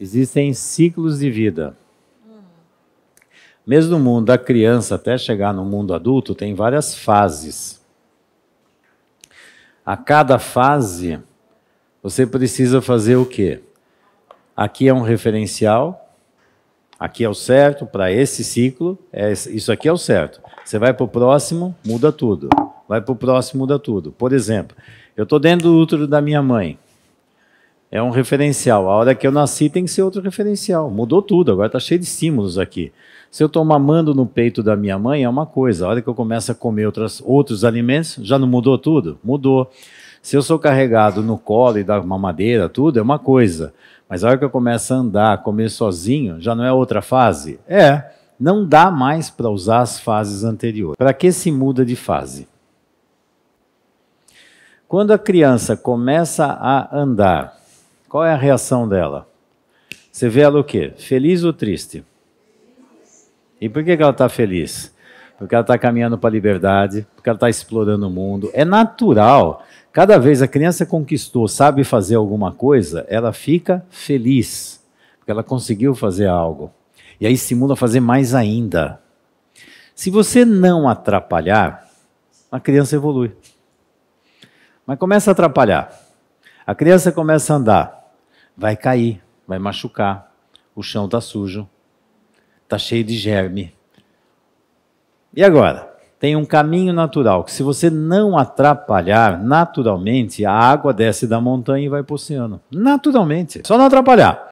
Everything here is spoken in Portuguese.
Existem ciclos de vida. Mesmo no mundo da criança até chegar no mundo adulto, tem várias fases. A cada fase, você precisa fazer o quê? Aqui é um referencial, aqui é o certo para esse ciclo, é, isso aqui é o certo. Você vai para o próximo, muda tudo. Vai para o próximo, muda tudo. Por exemplo, eu estou dentro do útero da minha mãe é um referencial. A hora que eu nasci tem que ser outro referencial. Mudou tudo, agora está cheio de estímulos aqui. Se eu estou mamando no peito da minha mãe, é uma coisa. A hora que eu começo a comer outras, outros alimentos, já não mudou tudo? Mudou. Se eu sou carregado no colo e da mamadeira tudo, é uma coisa. Mas a hora que eu começo a andar, comer sozinho, já não é outra fase? É. Não dá mais para usar as fases anteriores. Para que se muda de fase? Quando a criança começa a andar, qual é a reação dela? Você vê ela o quê? Feliz ou triste? E por que, ela está feliz? Porque ela está caminhando para a liberdade, porque ela está explorando o mundo. É natural. Cada vez a criança conquistou, sabe fazer alguma coisa, ela fica feliz, porque ela conseguiu fazer algo. E aí estimula a fazer mais ainda. Se você não atrapalhar, a criança evolui. Mas começa a atrapalhar. A criança começa a andar vai cair, vai machucar. O chão está sujo, está cheio de germe. E agora? Tem um caminho natural que, se você não atrapalhar, naturalmente a água desce da montanha e vai para o oceano. Naturalmente, só não atrapalhar.